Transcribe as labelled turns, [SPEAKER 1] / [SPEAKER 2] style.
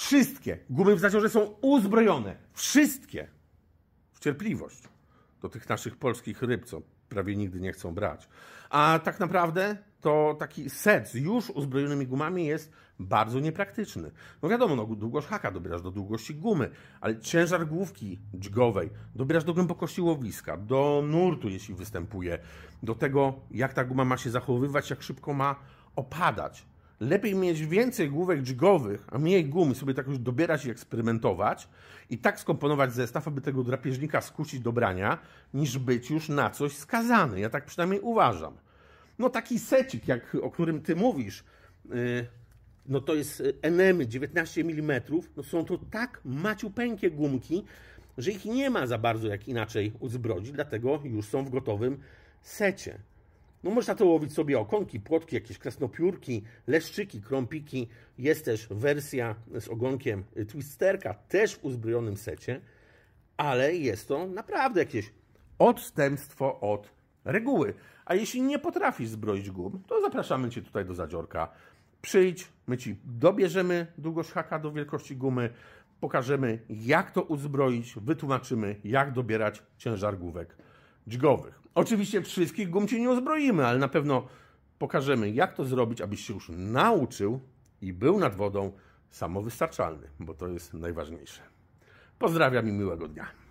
[SPEAKER 1] Wszystkie gumy w zaciorze są uzbrojone. Wszystkie. W cierpliwość do tych naszych polskich ryb, co prawie nigdy nie chcą brać. A tak naprawdę to taki set z już uzbrojonymi gumami jest bardzo niepraktyczny. No wiadomo, no, długość haka dobierasz do długości gumy, ale ciężar główki dźgowej dobierasz do głębokości łowiska, do nurtu, jeśli występuje, do tego, jak ta guma ma się zachowywać, jak szybko ma opadać lepiej mieć więcej główek dźgowych, a mniej gumy, sobie tak już dobierać i eksperymentować i tak skomponować zestaw, aby tego drapieżnika skusić do brania, niż być już na coś skazany. Ja tak przynajmniej uważam. No taki secik, jak, o którym ty mówisz, y, no to jest y, enemy 19 mm, no są to tak maciupękie gumki, że ich nie ma za bardzo jak inaczej uzbroić, dlatego już są w gotowym secie. No można to łowić sobie okonki, płotki, jakieś krasnopiórki, leszczyki, krąpiki. Jest też wersja z ogonkiem y, twisterka, też w uzbrojonym secie, ale jest to naprawdę jakieś odstępstwo od reguły. A jeśli nie potrafisz zbroić gum, to zapraszamy Cię tutaj do zadziorka. Przyjdź, my Ci dobierzemy długość haka do wielkości gumy, pokażemy jak to uzbroić, wytłumaczymy jak dobierać ciężar główek dźgowych. Oczywiście wszystkich gum ci nie uzbroimy, ale na pewno pokażemy, jak to zrobić, abyś się już nauczył i był nad wodą samowystarczalny, bo to jest najważniejsze. Pozdrawiam i miłego dnia.